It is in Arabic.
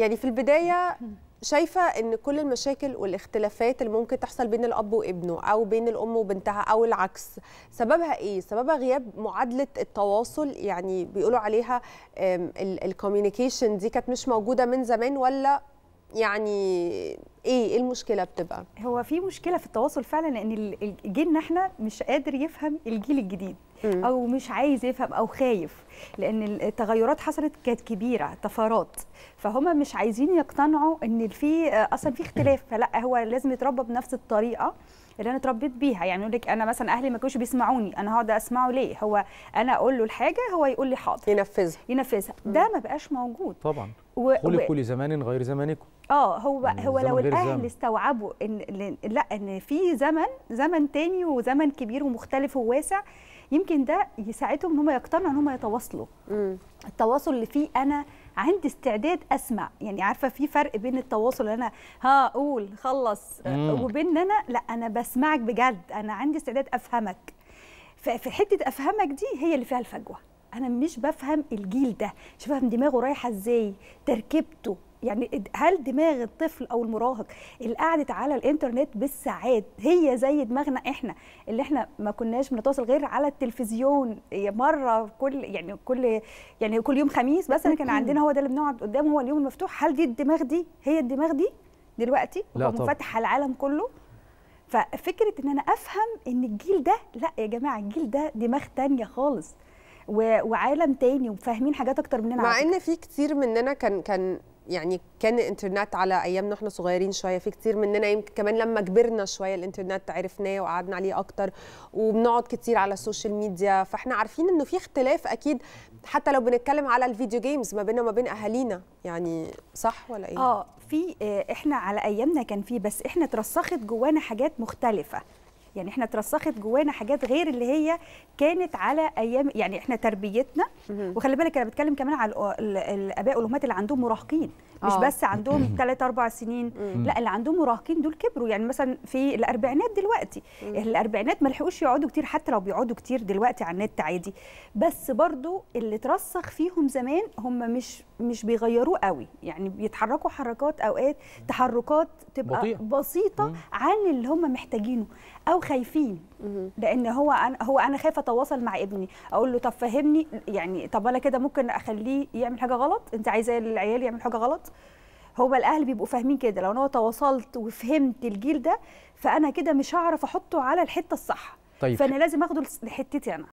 يعني في البدايه شايفه ان كل المشاكل والاختلافات اللي ممكن تحصل بين الاب وابنه او بين الام وبنتها او العكس سببها ايه سببها غياب معادله التواصل يعني بيقولوا عليها الكوميونيكيشن دي كانت مش موجوده من زمان ولا يعني إيه؟, ايه المشكله بتبقى هو في مشكله في التواصل فعلا لان جيلنا احنا مش قادر يفهم الجيل الجديد او مش عايز يفهم او خايف لان التغيرات حصلت كانت كبيره طفرات فهم مش عايزين يقتنعوا ان في آه، اصلا في اختلاف فلا هو لازم يتربى بنفس الطريقه اللي انا اتربيت بيها يعني يقول لك انا مثلا اهلي ما كانوش بيسمعوني انا هقعد اسمعه ليه هو انا اقول له الحاجه هو يقول لي حاضر ينفذها ينفذها ده ما بقاش موجود طبعا و... خلقوا لزمان غير زمانكم اه هو يعني هو لو الاهل زمن. استوعبوا ان لا ان في زمن زمن تاني وزمن كبير ومختلف وواسع يمكن ده يساعدهم ان هم يقتنعوا ان هم يتواصلوا التواصل اللي فيه انا عندي استعداد اسمع يعني عارفه في فرق بين التواصل انا ها قول خلص مم. وبين ان انا لا انا بسمعك بجد انا عندي استعداد افهمك ففي حته افهمك دي هي اللي فيها الفجوه انا مش بفهم الجيل ده مش بفهم دماغه رايحه ازاي تركيبته يعني هل دماغ الطفل او المراهق اللي قعدت على الانترنت بالساعات هي زي دماغنا احنا اللي احنا ما كناش بنتواصل غير على التلفزيون مره كل يعني كل يعني كل يوم خميس بس انا كان عندنا هو ده اللي بنقعد قدامه هو اليوم المفتوح هل دي الدماغ دي هي الدماغ دي دلوقتي لا طبعا على العالم كله ففكره ان انا افهم ان الجيل ده لا يا جماعه الجيل ده دماغ تانية خالص وعالم تاني وفاهمين حاجات اكتر مننا مع ان في كتير مننا كان كان يعني كان الانترنت على ايامنا احنا صغيرين شويه في كتير مننا يمكن كمان لما كبرنا شويه الانترنت عرفناه وقعدنا عليه اكتر وبنقعد كتير على السوشيال ميديا فاحنا عارفين انه في اختلاف اكيد حتى لو بنتكلم على الفيديو جيمز ما بيننا وما بين اهالينا يعني صح ولا ايه اه في آه، احنا على ايامنا كان في بس احنا اترسخت جوانا حاجات مختلفه يعني احنا اترسخت جوانا حاجات غير اللي هي كانت على ايام يعني احنا تربيتنا وخلي بالك انا بتكلم كمان على الاباء والامهات اللي عندهم مراهقين مش أوه. بس عندهم 3 4 سنين لا اللي عندهم مراهقين دول كبروا يعني مثلا في الاربعينات دلوقتي الاربعينات ما لحقوش يقعدوا كتير حتى لو بيقعدوا كتير دلوقتي على النت عادي بس برضو اللي اترسخ فيهم زمان هم مش مش بيغيروه قوي يعني بيتحركوا حركات اوقات تحركات تبقى بطيئة. بسيطه عن اللي هم محتاجينه او او خايفين لان هو انا هو انا خايفه اتواصل مع ابني اقول له طب فهمني يعني طب انا كده ممكن اخليه يعمل حاجه غلط انت عايزه العيال يعمل حاجه غلط هو الاهل بيبقوا فاهمين كده لو انا تواصلت وفهمت الجيل ده فانا كده مش هعرف احطه على الحته الصح طيب. فانا لازم اخده لحتتي انا